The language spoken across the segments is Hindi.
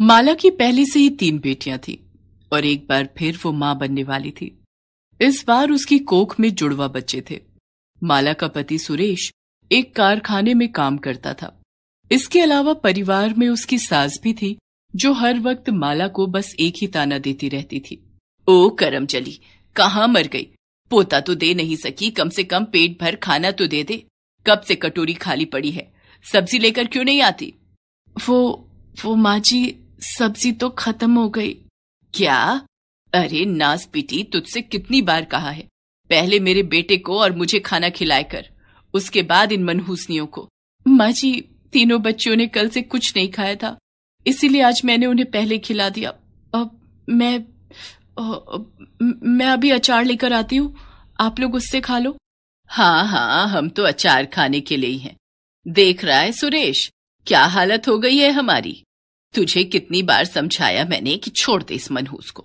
माला की पहले से ही तीन बेटियां थी और एक बार फिर वो मां बनने वाली थी इस बार उसकी कोख में जुड़वा बच्चे थे माला का पति सुरेश एक कारखाने में काम करता था इसके अलावा परिवार में उसकी सास भी थी जो हर वक्त माला को बस एक ही ताना देती रहती थी ओ करम चली कहाँ मर गई पोता तो दे नहीं सकी कम से कम पेट भर खाना तो दे दे कब से कटोरी खाली पड़ी है सब्जी लेकर क्यों नहीं आती वो वो माँ जी सब्जी तो खत्म हो गई क्या अरे नाज पीटी तुझसे कितनी बार कहा है पहले मेरे बेटे को और मुझे खाना खिलाए कर उसके बाद इन मनहूसनियों को माँ जी तीनों बच्चियों ने कल से कुछ नहीं खाया था इसीलिए आज मैंने उन्हें पहले खिला दिया अब मैं मैं अभी अचार लेकर आती हूँ आप लोग उससे खा लो हाँ हाँ हम तो अचार खाने के लिए ही हैं देख रहा है सुरेश क्या हालत हो गई है हमारी तुझे कितनी बार समझाया मैंने कि छोड़ दे इस मनहूस को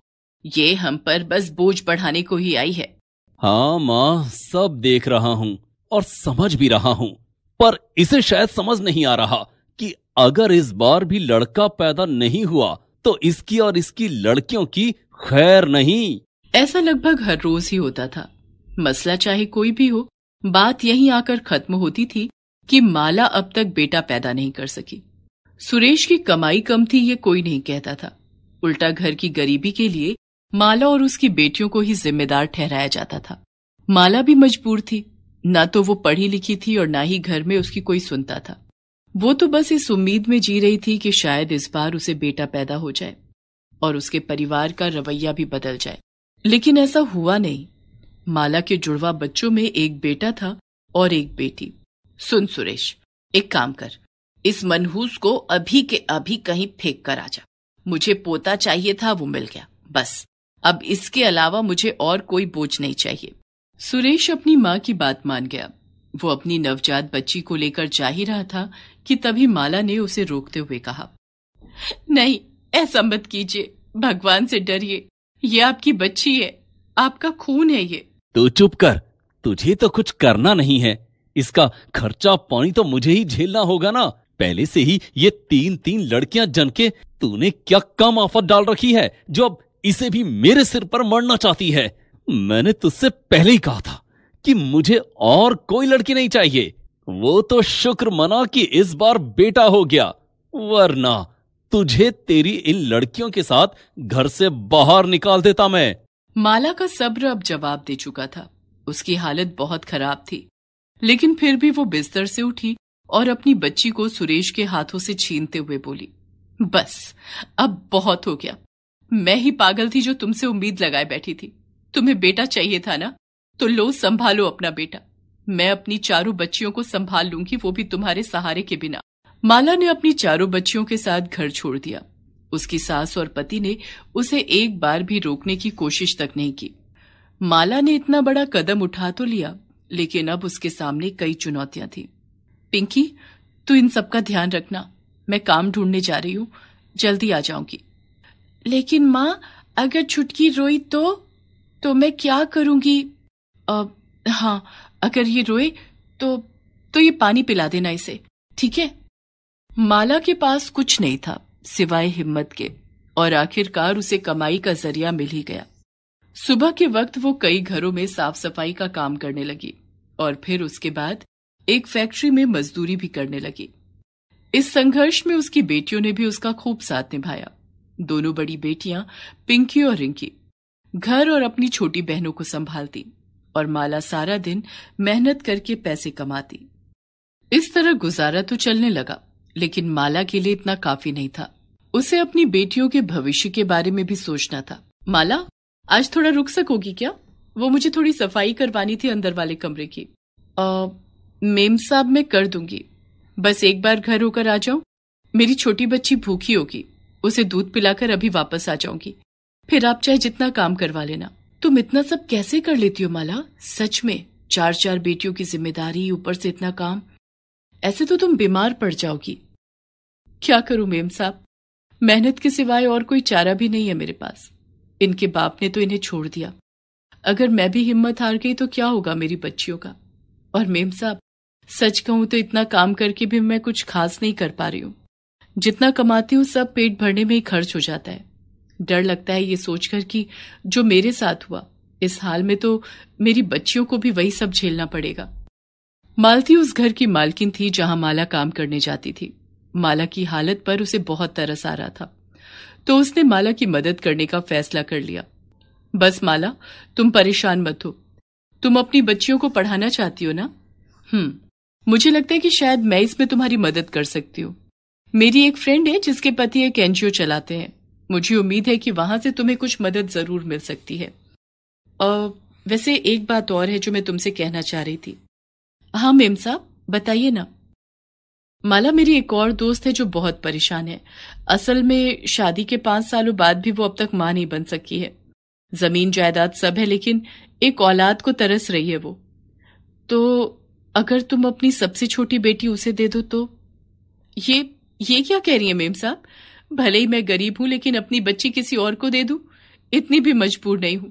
ये हम पर बस बोझ बढ़ाने को ही आई है हाँ माँ सब देख रहा हूँ और समझ भी रहा हूँ पर इसे शायद समझ नहीं आ रहा कि अगर इस बार भी लड़का पैदा नहीं हुआ तो इसकी और इसकी लड़कियों की खैर नहीं ऐसा लगभग हर रोज ही होता था मसला चाहे कोई भी हो बात यही आकर खत्म होती थी कि माला अब तक बेटा पैदा नहीं कर सकी सुरेश की कमाई कम थी ये कोई नहीं कहता था उल्टा घर की गरीबी के लिए माला और उसकी बेटियों को ही जिम्मेदार ठहराया जाता था माला भी मजबूर थी ना तो वो पढ़ी लिखी थी और ना ही घर में उसकी कोई सुनता था वो तो बस इस उम्मीद में जी रही थी कि शायद इस बार उसे बेटा पैदा हो जाए और उसके परिवार का रवैया भी बदल जाए लेकिन ऐसा हुआ नहीं माला के जुड़वा बच्चों में एक बेटा था और एक बेटी सुन सुरेश एक काम कर इस मनहूस को अभी के अभी कहीं फेंक कर आ जा मुझे पोता चाहिए था वो मिल गया बस अब इसके अलावा मुझे और कोई बोझ नहीं चाहिए सुरेश अपनी माँ की बात मान गया वो अपनी नवजात बच्ची को लेकर जा ही रहा था कि तभी माला ने उसे रोकते हुए कहा नहीं ऐसा मत कीजिए भगवान से डरिए ये आपकी बच्ची है आपका खून है ये तू चुप कर तुझे तो कुछ करना नहीं है इसका खर्चा पानी तो मुझे ही झेलना होगा ना पहले से ही ये तीन तीन लड़कियां जन के तूने क्या कम आफत डाल रखी है जो अब इसे भी मेरे सिर पर मरना चाहती है मैंने तुझसे पहले ही कहा था कि मुझे और कोई लड़की नहीं चाहिए वो तो शुक्र मना कि इस बार बेटा हो गया वरना तुझे तेरी इन लड़कियों के साथ घर से बाहर निकाल देता मैं माला का सब्र अब जवाब दे चुका था उसकी हालत बहुत खराब थी लेकिन फिर भी वो बिस्तर से उठी और अपनी बच्ची को सुरेश के हाथों से छीनते हुए बोली बस अब बहुत हो गया मैं ही पागल थी जो तुमसे उम्मीद लगाए बैठी थी तुम्हें बेटा चाहिए था ना तो लो संभालो अपना बेटा मैं अपनी चारों बच्चियों को संभाल लूंगी वो भी तुम्हारे सहारे के बिना माला ने अपनी चारों बच्चियों के साथ घर छोड़ दिया उसकी सास और पति ने उसे एक बार भी रोकने की कोशिश तक नहीं की माला ने इतना बड़ा कदम उठा तो लिया लेकिन अब उसके सामने कई चुनौतियां थीं। पिंकी तू इन सब का ध्यान रखना मैं काम ढूंढने जा रही हूँ जल्दी आ जाऊंगी लेकिन माँ अगर छुटकी रोई तो तो मैं क्या करूंगी हाँ अगर ये रोए तो तो ये पानी पिला देना इसे ठीक है माला के पास कुछ नहीं था सिवाय हिम्मत के और आखिरकार उसे कमाई का जरिया मिल ही गया सुबह के वक्त वो कई घरों में साफ सफाई का काम करने लगी और फिर उसके बाद एक फैक्ट्री में मजदूरी भी करने लगी इस संघर्ष में उसकी बेटियों ने भी उसका खूब साथ निभाया दोनों बड़ी बेटियां पिंकी और रिंकी घर और अपनी छोटी बहनों को संभालती और माला सारा दिन मेहनत करके पैसे कमाती इस तरह गुजारा तो चलने लगा लेकिन माला के लिए इतना काफी नहीं था उसे अपनी बेटियों के भविष्य के बारे में भी सोचना था माला आज थोड़ा रुक सकोगी क्या वो मुझे थोड़ी सफाई करवानी थी अंदर वाले कमरे की आ, मेम साहब मैं कर दूंगी बस एक बार घर होकर आ जाऊं मेरी छोटी बच्ची भूखी होगी उसे दूध पिलाकर अभी वापस आ जाऊंगी फिर आप चाहे जितना काम करवा लेना तुम इतना सब कैसे कर लेती हो माला सच में चार चार बेटियों की जिम्मेदारी ऊपर से इतना काम ऐसे तो तुम बीमार पड़ जाओगी क्या करूं मेम साहब मेहनत के सिवाय और कोई चारा भी नहीं है मेरे पास इनके बाप ने तो इन्हें छोड़ दिया अगर मैं भी हिम्मत हार गई तो क्या होगा मेरी बच्चियों का और मेम साहब सच कहूं तो इतना काम करके भी मैं कुछ खास नहीं कर पा रही हूं जितना कमाती हूं सब पेट भरने में ही खर्च हो जाता है डर लगता है ये सोचकर कि जो मेरे साथ हुआ इस हाल में तो मेरी बच्चियों को भी वही सब झेलना पड़ेगा मालती उस घर की मालकिन थी जहां माला काम करने जाती थी माला की हालत पर उसे बहुत तरस आ रहा था तो उसने माला की मदद करने का फैसला कर लिया बस माला तुम परेशान मत हो तुम अपनी बच्चियों को पढ़ाना चाहती हो ना हम्म मुझे लगता है कि शायद मैं इसमें तुम्हारी मदद कर सकती हूँ मेरी एक फ्रेंड है जिसके पति एक एनजीओ चलाते हैं मुझे उम्मीद है कि वहां से तुम्हें कुछ मदद जरूर मिल सकती है और वैसे एक बात और है जो मैं तुमसे कहना चाह रही थी हाँ मेम साहब बताइए ना माला मेरी एक और दोस्त है जो बहुत परेशान है असल में शादी के पांच सालों बाद भी वो अब तक मां नहीं बन सकी है जमीन जायदाद सब है लेकिन एक औलाद को तरस रही है वो तो अगर तुम अपनी सबसे छोटी बेटी उसे दे दो तो ये ये क्या कह रही है मेम साहब भले ही मैं गरीब हूं लेकिन अपनी बच्ची किसी और को दे दू इतनी भी मजबूर नहीं हूं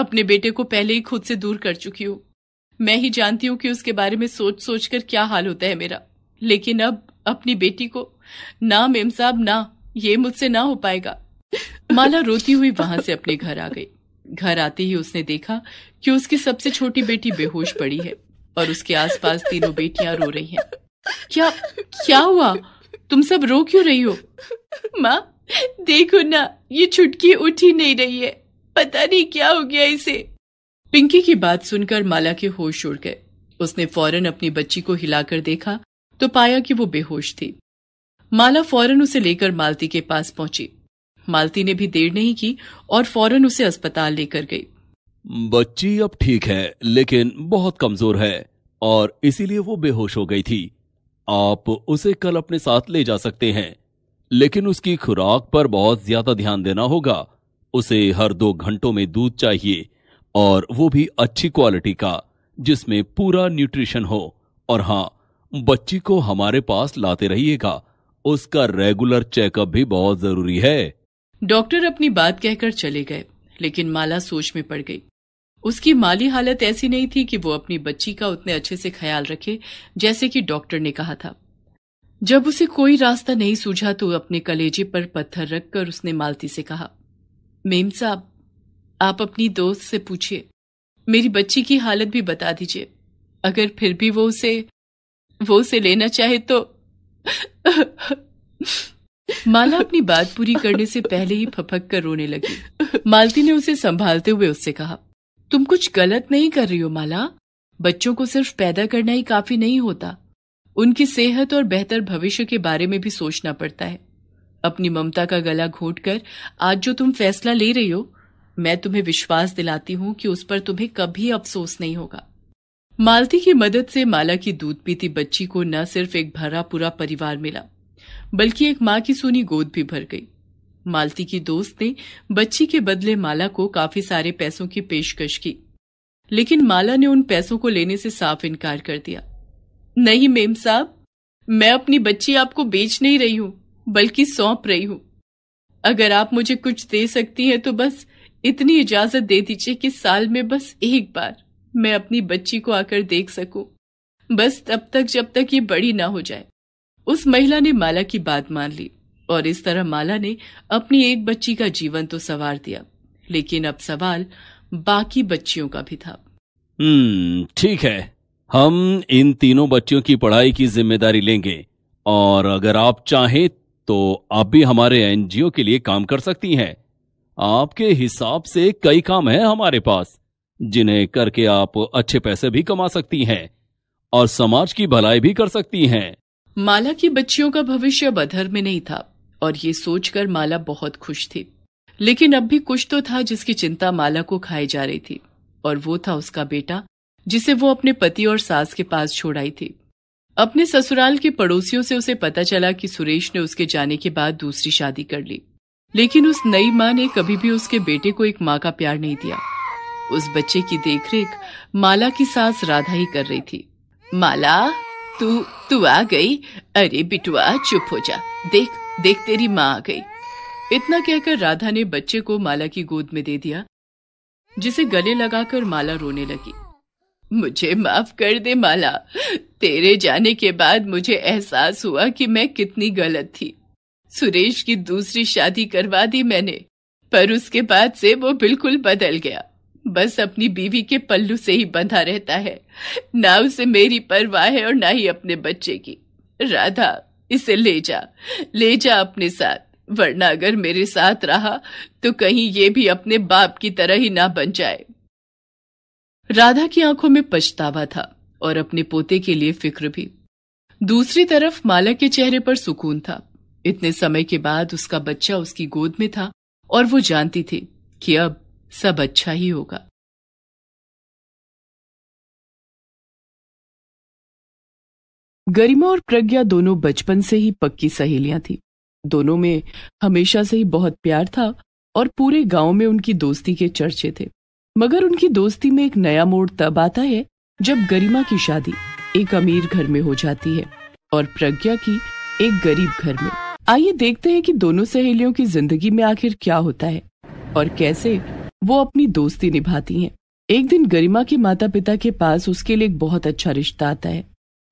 अपने बेटे को पहले ही खुद से दूर कर चुकी हूं मैं ही जानती हूं कि उसके बारे में सोच सोच कर क्या हाल होता है मेरा लेकिन अब अपनी बेटी को ना मेम साहब ना ये मुझसे ना हो पाएगा माला रोती हुई वहां से अपने घर आ गई घर आते ही उसने देखा कि उसकी सबसे छोटी बेटी बेहोश पड़ी है और उसके आसपास तीनों बेटियां रो रही हैं क्या क्या हुआ तुम सब रो क्यों रही हो माँ देखो ना ये छुटकी उठ ही नहीं रही है पता नहीं क्या हो गया इसे पिंकी की बात सुनकर माला के होश उड़ गए उसने फौरन अपनी बच्ची को हिलाकर देखा तो पाया कि वो बेहोश थी माला फौरन उसे लेकर मालती के पास पहुंची मालती ने भी देर नहीं की और फौरन उसे अस्पताल लेकर गई बच्ची अब ठीक है लेकिन बहुत कमजोर है और इसीलिए वो बेहोश हो गई थी आप उसे कल अपने साथ ले जा सकते हैं लेकिन उसकी खुराक पर बहुत ज्यादा ध्यान देना होगा उसे हर दो घंटों में दूध चाहिए और वो भी अच्छी क्वालिटी का जिसमें पूरा न्यूट्रिशन हो और हाँ बच्ची को हमारे पास लाते रहिएगा उसका रेगुलर चेकअप भी बहुत जरूरी है डॉक्टर अपनी बात कहकर चले गए लेकिन माला सोच में पड़ गई उसकी माली हालत ऐसी नहीं थी कि वो अपनी बच्ची का उतने अच्छे से ख्याल रखे जैसे कि डॉक्टर ने कहा था जब उसे कोई रास्ता नहीं सूझा तो अपने कलेजे पर पत्थर रखकर उसने मालती से कहा मेम साहब आप अपनी दोस्त से पूछिए मेरी बच्ची की हालत भी बता दीजिए अगर फिर भी वो उसे वो उसे लेना चाहे तो माला अपनी बात पूरी करने से पहले ही फपक कर रोने लगी मालती ने उसे संभालते हुए उससे कहा तुम कुछ गलत नहीं कर रही हो माला बच्चों को सिर्फ पैदा करना ही काफी नहीं होता उनकी सेहत और बेहतर भविष्य के बारे में भी सोचना पड़ता है अपनी ममता का गला घोट कर आज जो तुम फैसला ले रही हो मैं तुम्हें विश्वास दिलाती हूं कि उस पर तुम्हें कभी अफसोस नहीं होगा मालती की मदद से माला की दूध पीती बच्ची को न सिर्फ एक भरा पूरा परिवार मिला बल्कि एक माँ की सुनी गोद भी भर गई मालती की दोस्त ने बच्ची के बदले माला को काफी सारे पैसों की पेशकश की लेकिन माला ने उन पैसों को लेने से साफ इनकार कर दिया नहीं मेम साहब मैं अपनी बच्ची आपको बेच नहीं रही हूं बल्कि सौंप रही हूं अगर आप मुझे कुछ दे सकती हैं तो बस इतनी इजाजत दे दीजिए कि साल में बस एक बार मैं अपनी बच्ची को आकर देख सकूं बस तब तक जब तक ये बड़ी ना हो जाए उस महिला ने माला की बात मान ली और इस तरह माला ने अपनी एक बच्ची का जीवन तो सवार दिया लेकिन अब सवाल बाकी बच्चियों का भी था हम्म, ठीक है हम इन तीनों बच्चियों की पढ़ाई की जिम्मेदारी लेंगे और अगर आप चाहें तो आप भी हमारे एनजीओ के लिए काम कर सकती हैं आपके हिसाब से कई काम हैं हमारे पास जिन्हें करके आप अच्छे पैसे भी कमा सकती हैं और समाज की भलाई भी कर सकती हैं माला की बच्चियों का भविष्य बधर में नहीं था और ये सोचकर माला बहुत खुश थी लेकिन अब भी कुछ तो था जिसकी चिंता माला को खाई जा रही थी और वो था उसका बेटा जिसे वो अपने पति और सास के पास छोड़ाई थी अपने ससुराल के पड़ोसियों से उसे पता चला कि सुरेश ने उसके जाने के बाद दूसरी शादी कर ली लेकिन उस नई माँ ने कभी भी उसके बेटे को एक माँ का प्यार नहीं दिया उस बच्चे की देखरेख माला की सास राधा ही कर रही थी माला तू तू आ गई अरे बिटुआ चुप हो जा देख देख तेरी माँ आ गई इतना कहकर राधा ने बच्चे को माला की गोद में दे दिया जिसे गले लगाकर माला रोने लगी मुझे माफ कर दे माला तेरे जाने के बाद मुझे एहसास हुआ कि मैं कितनी गलत थी सुरेश की दूसरी शादी करवा दी मैंने पर उसके बाद से वो बिल्कुल बदल गया बस अपनी बीवी के पल्लू से ही बंधा रहता है ना उसे मेरी परवाह है और ना ही अपने बच्चे की राधा इसे ले जा ले जा अपने साथ वरना अगर मेरे साथ रहा तो कहीं ये भी अपने बाप की तरह ही ना बन जाए राधा की आंखों में पछतावा था और अपने पोते के लिए फिक्र भी दूसरी तरफ माला के चेहरे पर सुकून था इतने समय के बाद उसका बच्चा उसकी गोद में था और वो जानती थी कि अब सब अच्छा ही होगा गरिमा और प्रज्ञा दोनों बचपन से ही पक्की सहेलियां थी दोनों में हमेशा से ही बहुत प्यार था और पूरे गांव में उनकी दोस्ती के चर्चे थे मगर उनकी दोस्ती में एक नया मोड़ तब आता है जब गरिमा की शादी एक अमीर घर में हो जाती है और प्रज्ञा की एक गरीब घर में आइए देखते हैं कि दोनों सहेलियों की जिंदगी में आखिर क्या होता है और कैसे वो अपनी दोस्ती निभाती हैं। एक दिन गरिमा के माता पिता के पास उसके लिए एक बहुत अच्छा रिश्ता आता है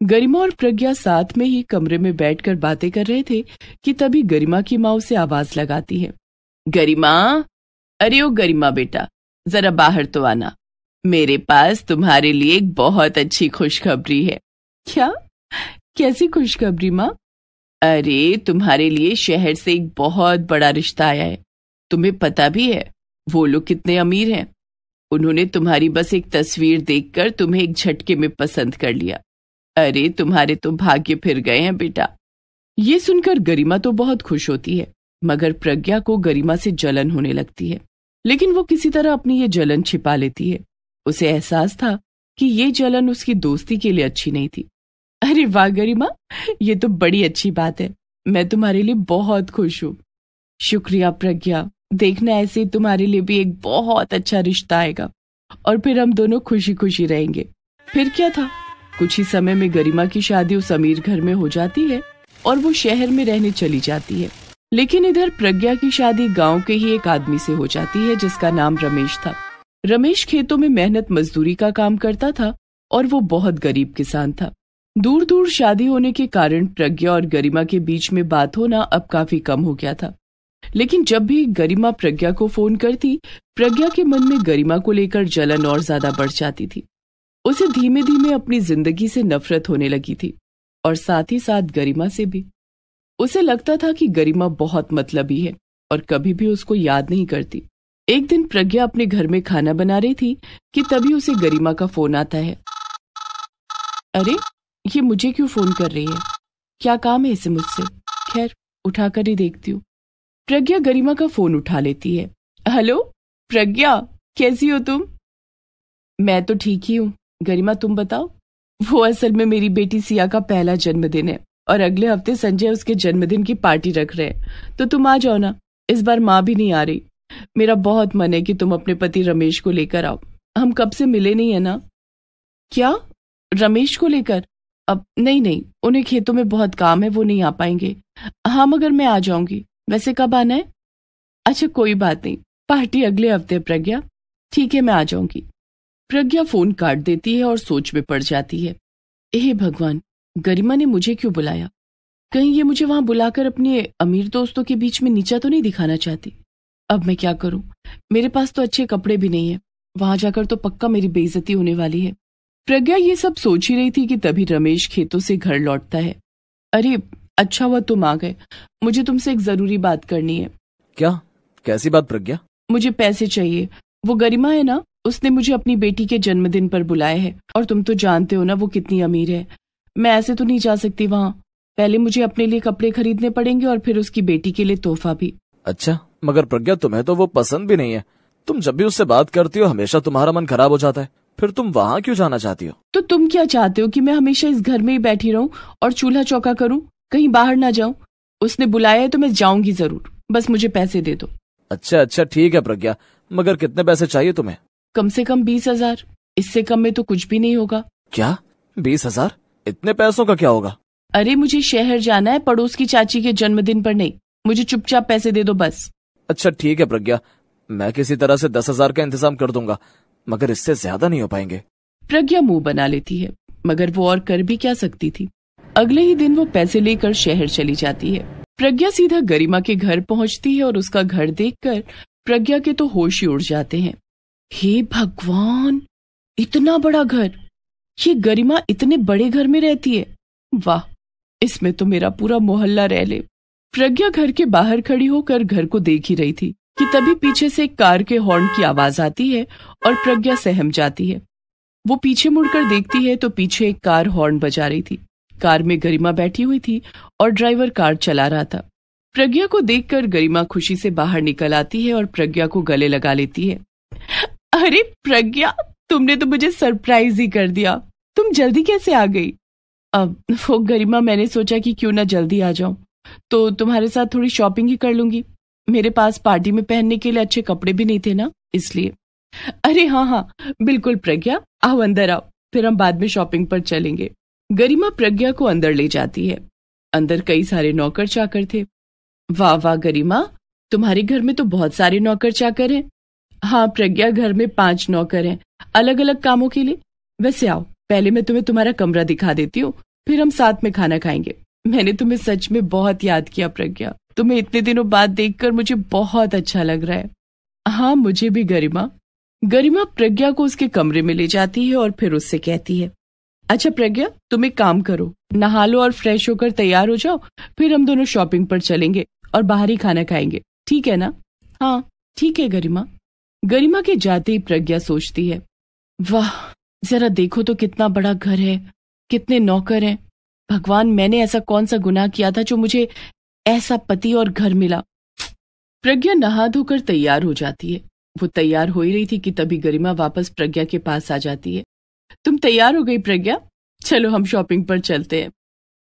गरिमा और प्रज्ञा साथ में ही कमरे में बैठकर बातें कर रहे थे कि तभी गरिमा की माँ उसे आवाज लगाती है गरिमा अरे ओ गरिमा बेटा जरा बाहर तो आना मेरे पास तुम्हारे लिए एक बहुत अच्छी खुशखबरी है क्या कैसी खुशखबरी माँ अरे तुम्हारे लिए शहर से एक बहुत बड़ा रिश्ता आया है तुम्हें पता भी है वो लोग कितने अमीर हैं उन्होंने तुम्हारी बस एक तस्वीर देखकर तुम्हें एक झटके में पसंद कर लिया अरे तुम्हारे तो भाग्य फिर गए हैं बेटा ये सुनकर गरिमा तो बहुत खुश होती है मगर प्रज्ञा को गरिमा से जलन होने लगती है लेकिन वो किसी तरह अपनी ये जलन छिपा लेती है उसे एहसास था कि ये जलन उसकी दोस्ती के लिए अच्छी नहीं थी अरे वाह गरिमा ये तो बड़ी अच्छी बात है मैं तुम्हारे लिए बहुत खुश हूँ शुक्रिया प्रज्ञा देखना ऐसे तुम्हारे लिए भी एक बहुत अच्छा रिश्ता आएगा और फिर हम दोनों खुशी खुशी रहेंगे फिर क्या था कुछ ही समय में गरिमा की शादी उस अमीर घर में हो जाती है और वो शहर में रहने चली जाती है लेकिन इधर प्रज्ञा की शादी गांव के ही एक आदमी से हो जाती है जिसका नाम रमेश था रमेश खेतों में मेहनत मजदूरी का काम करता था और वो बहुत गरीब किसान था दूर दूर शादी होने के कारण प्रज्ञा और गरिमा के बीच में बात होना अब काफी कम हो गया था लेकिन जब भी गरिमा प्रज्ञा को फोन करती प्रज्ञा के मन में गरिमा को लेकर जलन और ज्यादा बढ़ जाती थी उसे धीमे धीमे अपनी जिंदगी से नफरत होने लगी थी और साथ ही साथ गरिमा से भी उसे लगता था कि गरिमा बहुत मतलबी है और कभी भी उसको याद नहीं करती एक दिन प्रज्ञा अपने घर में खाना बना रही थी कि तभी उसे गरिमा का फोन आता है अरे ये मुझे क्यों फोन कर रही है क्या काम है इसे मुझसे खैर उठाकर ही देखती हूँ प्रज्ञा गरिमा का फोन उठा लेती है हेलो प्रज्ञा कैसी हो तुम मैं तो ठीक ही हूँ गरिमा तुम बताओ वो असल में मेरी बेटी सिया का पहला जन्मदिन है और अगले हफ्ते संजय उसके जन्मदिन की पार्टी रख रहे हैं तो तुम आ जाओ ना इस बार माँ भी नहीं आ रही मेरा बहुत मन है कि तुम अपने पति रमेश को लेकर आओ हम कब से मिले नहीं है ना क्या रमेश को लेकर अब नहीं नहीं उन्हें खेतों में बहुत काम है वो नहीं आ पाएंगे हाँ मगर मैं आ जाऊंगी वैसे कब आना है अच्छा कोई बात नहीं पार्टी अगले हफ्ते प्रज्ञा ठीक है मैं आ जाऊंगी प्रज्ञा फोन काट देती है और सोच में पड़ जाती है हे भगवान गरिमा ने मुझे क्यों बुलाया कहीं ये मुझे वहां बुलाकर अपने अमीर दोस्तों के बीच में नीचा तो नहीं दिखाना चाहती अब मैं क्या करूं मेरे पास तो अच्छे कपड़े भी नहीं है वहां जाकर तो पक्का मेरी बेइज्जती होने वाली है प्रज्ञा ये सब सोच ही रही थी कि तभी रमेश खेतों से घर लौटता है अरे अच्छा हुआ तुम आ गए मुझे तुमसे एक जरूरी बात करनी है क्या कैसी बात प्रज्ञा मुझे पैसे चाहिए वो गरिमा है ना उसने मुझे अपनी बेटी के जन्मदिन पर बुलाया है और तुम तो जानते हो ना वो कितनी अमीर है मैं ऐसे तो नहीं जा सकती वहाँ पहले मुझे अपने लिए कपड़े खरीदने पड़ेंगे और फिर उसकी बेटी के लिए तोहफा भी अच्छा मगर प्रज्ञा तुम्हें तो वो पसंद भी नहीं है तुम जब भी उससे बात करती हो हमेशा तुम्हारा मन खराब हो जाता है फिर तुम वहाँ क्यों जाना चाहती हो तो तुम क्या चाहते हो कि मैं हमेशा इस घर में ही बैठी रहूं और चूल्हा चौका करूं कहीं बाहर ना जाऊं उसने बुलाया है तो मैं जाऊंगी जरूर बस मुझे पैसे दे दो अच्छा अच्छा ठीक है प्रज्ञा मगर कितने पैसे चाहिए तुम्हें कम से कम बीस हजार इससे कम में तो कुछ भी नहीं होगा क्या बीस हजार इतने पैसों का क्या होगा अरे मुझे शहर जाना है पड़ोस की चाची के जन्मदिन पर नहीं मुझे चुपचाप पैसे दे दो बस अच्छा ठीक है प्रज्ञा मैं किसी तरह से दस हजार का इंतजाम कर दूंगा मगर इससे ज्यादा नहीं हो पाएंगे प्रज्ञा मुंह बना लेती है मगर वो और कर भी क्या सकती थी अगले ही दिन वो पैसे लेकर शहर चली जाती है प्रज्ञा सीधा गरिमा के घर पहुंचती है और उसका घर देखकर प्रज्ञा के तो होश ही उड़ जाते हैं हे भगवान इतना बड़ा घर ये गरिमा इतने बड़े घर में रहती है वाह इसमें तो मेरा पूरा मोहल्ला रह ले प्रज्ञा घर के बाहर खड़ी होकर घर को देख ही रही थी कि तभी पीछे से कार के हॉर्न की आवाज आती है और प्रज्ञा सहम जाती है वो पीछे मुड़कर देखती है तो पीछे एक कार हॉर्न बजा रही थी कार में गरिमा बैठी हुई थी और ड्राइवर कार चला रहा था प्रज्ञा को देखकर गरिमा खुशी से बाहर निकल आती है और प्रज्ञा को गले लगा लेती है अरे प्रज्ञा तुमने तो मुझे सरप्राइज ही कर दिया तुम जल्दी कैसे आ गई अब वो गरिमा मैंने सोचा कि क्यों ना जल्दी आ जाऊं तो तुम्हारे साथ थोड़ी शॉपिंग ही कर लूंगी मेरे पास पार्टी में पहनने के लिए अच्छे कपड़े भी नहीं थे ना इसलिए अरे हाँ हाँ बिल्कुल प्रज्ञा आओ अंदर आओ फिर हम बाद में शॉपिंग पर चलेंगे गरिमा प्रज्ञा को अंदर ले जाती है अंदर कई सारे नौकर चाकर थे वाह वाह गरिमा तुम्हारे घर में तो बहुत सारे नौकर चाकर हैं हाँ प्रज्ञा घर में पांच नौकर हैं अलग अलग कामों के लिए वैसे आओ पहले मैं तुम्हें तुम्हारा कमरा दिखा देती हूँ फिर हम साथ में खाना खाएंगे मैंने तुम्हें सच में बहुत याद किया प्रज्ञा तुम्हें इतने दिनों बाद देखकर मुझे बहुत अच्छा लग रहा है हाँ मुझे भी गरिमा गरिमा प्रज्ञा को उसके कमरे में ले जाती है और फिर उससे कहती है अच्छा प्रज्ञा तुम एक काम करो नहा लो और फ्रेश होकर तैयार हो जाओ फिर हम दोनों शॉपिंग पर चलेंगे और बाहर ही खाना खाएंगे ठीक है ना हाँ ठीक है गरिमा गरिमा के जाते ही प्रज्ञा सोचती है वाह जरा देखो तो कितना बड़ा घर है कितने नौकर हैं भगवान मैंने ऐसा कौन सा गुनाह किया था जो मुझे ऐसा पति और घर मिला प्रज्ञा नहा धोकर तैयार हो जाती है वो तैयार हो ही रही थी कि तभी गरिमा वापस प्रज्ञा के पास आ जाती है तुम तैयार हो गई प्रज्ञा चलो हम शॉपिंग पर चलते हैं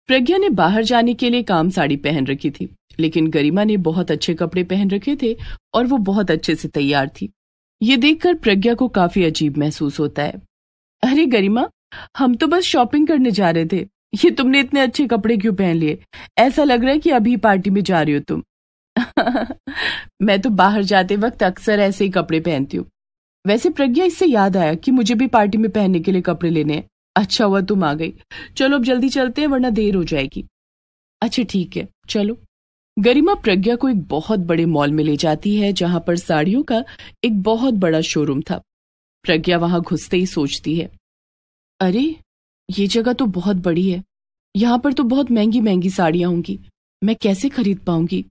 प्रज्ञा ने बाहर जाने के लिए काम साड़ी पहन रखी थी लेकिन गरिमा ने बहुत अच्छे कपड़े पहन रखे थे और वो बहुत अच्छे से तैयार थी ये देखकर प्रज्ञा को काफी अजीब महसूस होता है अरे गरिमा हम तो बस शॉपिंग करने जा रहे थे ये तुमने इतने अच्छे कपड़े क्यों पहन लिए ऐसा लग रहा है कि अभी पार्टी में जा रही हो तुम मैं तो बाहर जाते वक्त अक्सर ऐसे ही कपड़े पहनती हूँ वैसे प्रज्ञा इससे याद आया कि मुझे भी पार्टी में पहनने के लिए कपड़े लेने हैं अच्छा हुआ तुम आ गई चलो अब जल्दी चलते हैं वरना देर हो जाएगी अच्छा ठीक है चलो गरिमा प्रज्ञा को एक बहुत बड़े मॉल में ले जाती है जहां पर साड़ियों का एक बहुत बड़ा शोरूम था प्रज्ञा वहां घुसते ही सोचती है अरे ये जगह तो बहुत बड़ी है यहाँ पर तो बहुत महंगी महंगी साड़ियां होंगी मैं कैसे खरीद पाऊंगी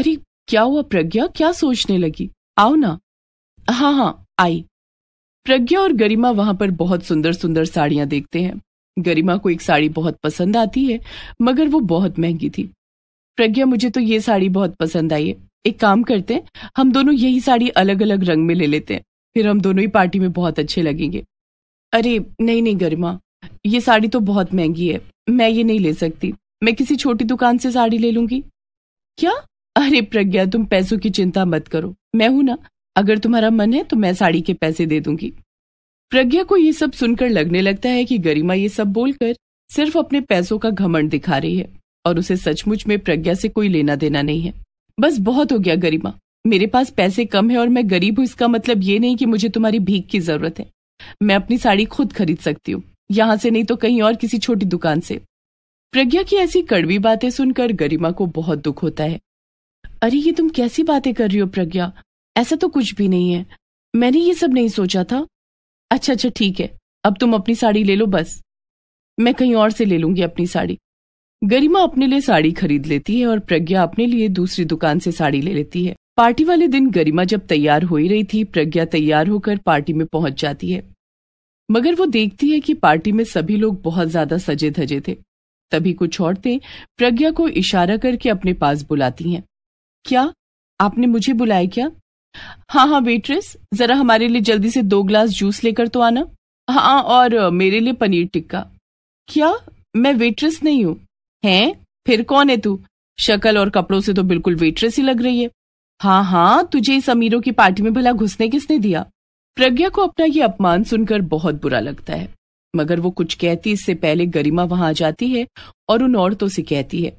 अरे क्या हुआ प्रज्ञा क्या सोचने लगी आओ ना हाँ हाँ आई प्रज्ञा और गरिमा वहां पर बहुत सुंदर सुंदर साड़ियां देखते हैं गरिमा को एक साड़ी बहुत पसंद आती है मगर वो बहुत महंगी थी प्रज्ञा मुझे तो ये साड़ी बहुत पसंद आई है एक काम करते हैं हम दोनों यही साड़ी अलग अलग रंग में ले लेते हैं फिर हम दोनों ही पार्टी में बहुत अच्छे लगेंगे अरे नहीं नहीं गरिमा ये साड़ी तो बहुत महंगी है मैं ये नहीं ले सकती मैं किसी छोटी दुकान से साड़ी ले लूंगी क्या अरे प्रज्ञा तुम पैसों की चिंता मत करो मैं हूं ना अगर तुम्हारा मन है तो मैं साड़ी के पैसे दे दूंगी प्रज्ञा को ये सब सुनकर लगने लगता है कि गरिमा ये सब बोलकर सिर्फ अपने पैसों का घमंड दिखा रही है और उसे सचमुच में प्रज्ञा से कोई लेना देना नहीं है बस बहुत हो गया गरिमा मेरे पास पैसे कम है और मैं गरीब हूं इसका मतलब ये नहीं कि मुझे तुम्हारी भीख की जरूरत है मैं अपनी साड़ी खुद खरीद सकती हूँ यहां से नहीं तो कहीं और किसी छोटी दुकान से प्रज्ञा की ऐसी कड़वी बातें सुनकर गरिमा को बहुत दुख होता है अरे ये तुम कैसी बातें कर रही हो प्रज्ञा ऐसा तो कुछ भी नहीं है मैंने ये सब नहीं सोचा था अच्छा अच्छा ठीक है अब तुम अपनी साड़ी ले लो बस मैं कहीं और से ले लूंगी अपनी साड़ी गरिमा अपने लिए साड़ी खरीद लेती है और प्रज्ञा अपने लिए दूसरी दुकान से साड़ी ले लेती है पार्टी वाले दिन गरिमा जब तैयार हो ही रही थी प्रज्ञा तैयार होकर पार्टी में पहुंच जाती है मगर वो देखती है कि पार्टी में सभी लोग बहुत ज्यादा सजे धजे थे तभी कुछ औरतें प्रज्ञा को इशारा करके अपने पास बुलाती हैं क्या आपने मुझे बुलाया क्या हाँ हाँ वेट्रेस जरा हमारे लिए जल्दी से दो ग्लास जूस लेकर तो आना हाँ और मेरे लिए पनीर टिक्का क्या मैं वेट्रेस नहीं हूँ हैं फिर कौन है तू शक्ल और कपड़ों से तो बिल्कुल वेट्रेस ही लग रही है हाँ हाँ तुझे इस अमीरों की पार्टी में भला घुसने किसने दिया प्रज्ञा को अपना ये अपमान सुनकर बहुत बुरा लगता है मगर वो कुछ कहती इससे पहले गरिमा वहां आ जाती है और उन औरतों से कहती है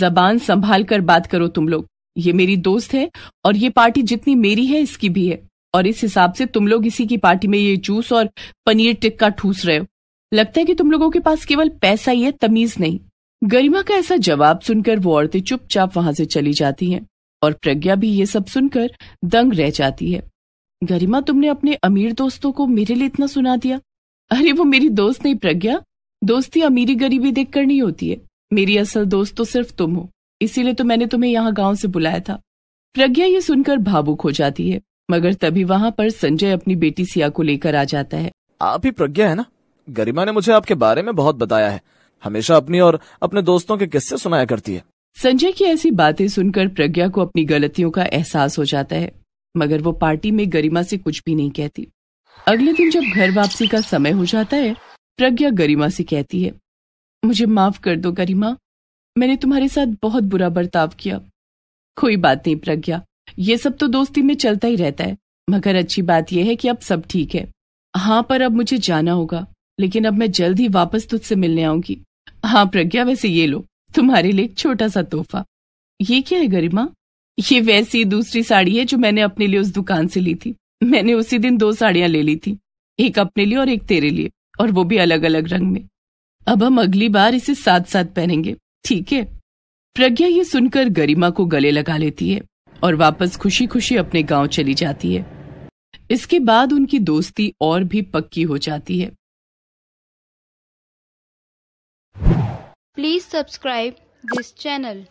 जबान संभाल कर बात करो तुम लोग ये मेरी दोस्त है और ये पार्टी जितनी मेरी है इसकी भी है और इस हिसाब से तुम लोग इसी की पार्टी में ये जूस और पनीर टिक्का ठूस रहे हो लगता है कि तुम लोगों के पास केवल पैसा ही है तमीज नहीं गरिमा का ऐसा जवाब सुनकर वो औरतें चुपचाप वहां से चली जाती हैं और प्रज्ञा भी ये सब सुनकर दंग रह जाती है गरिमा तुमने अपने अमीर दोस्तों को मेरे लिए इतना सुना दिया अरे वो मेरी दोस्त नहीं प्रज्ञा दोस्ती अमीरी गरीबी देख कर नहीं होती है मेरी असल दोस्त तो सिर्फ तुम हो इसीलिए तो मैंने तुम्हें यहाँ गांव से बुलाया था प्रज्ञा ये सुनकर भावुक हो जाती है मगर तभी वहाँ पर संजय अपनी बेटी सिया को लेकर आ जाता है आप ही प्रज्ञा है ना गरिमा ने मुझे आपके बारे में बहुत बताया है हमेशा अपनी और अपने दोस्तों के किस्से सुनाया करती है संजय की ऐसी बातें सुनकर प्रज्ञा को अपनी गलतियों का एहसास हो जाता है मगर वो पार्टी में गरिमा से कुछ भी नहीं कहती अगले दिन जब घर वापसी का समय हो जाता है प्रज्ञा गरिमा से कहती है मुझे माफ कर दो गरिमा मैंने तुम्हारे साथ बहुत बुरा बर्ताव किया कोई बात नहीं प्रज्ञा ये सब तो दोस्ती में चलता ही रहता है मगर अच्छी बात यह है कि अब सब ठीक है हाँ पर अब मुझे जाना होगा लेकिन अब मैं जल्द ही वापस तुझसे मिलने आऊंगी हाँ प्रज्ञा वैसे ये लो तुम्हारे लिए छोटा सा तोहफा ये क्या है गरिमा ये वैसी दूसरी साड़ी है जो मैंने अपने लिए उस दुकान से ली थी मैंने उसी दिन दो साड़ियां ले ली थी एक अपने लिए और एक तेरे लिए और वो भी अलग अलग रंग में अब हम अगली बार इसे साथ साथ पहनेंगे ठीक है प्रज्ञा ये सुनकर गरिमा को गले लगा लेती है और वापस खुशी खुशी अपने गांव चली जाती है इसके बाद उनकी दोस्ती और भी पक्की हो जाती है Please subscribe this channel.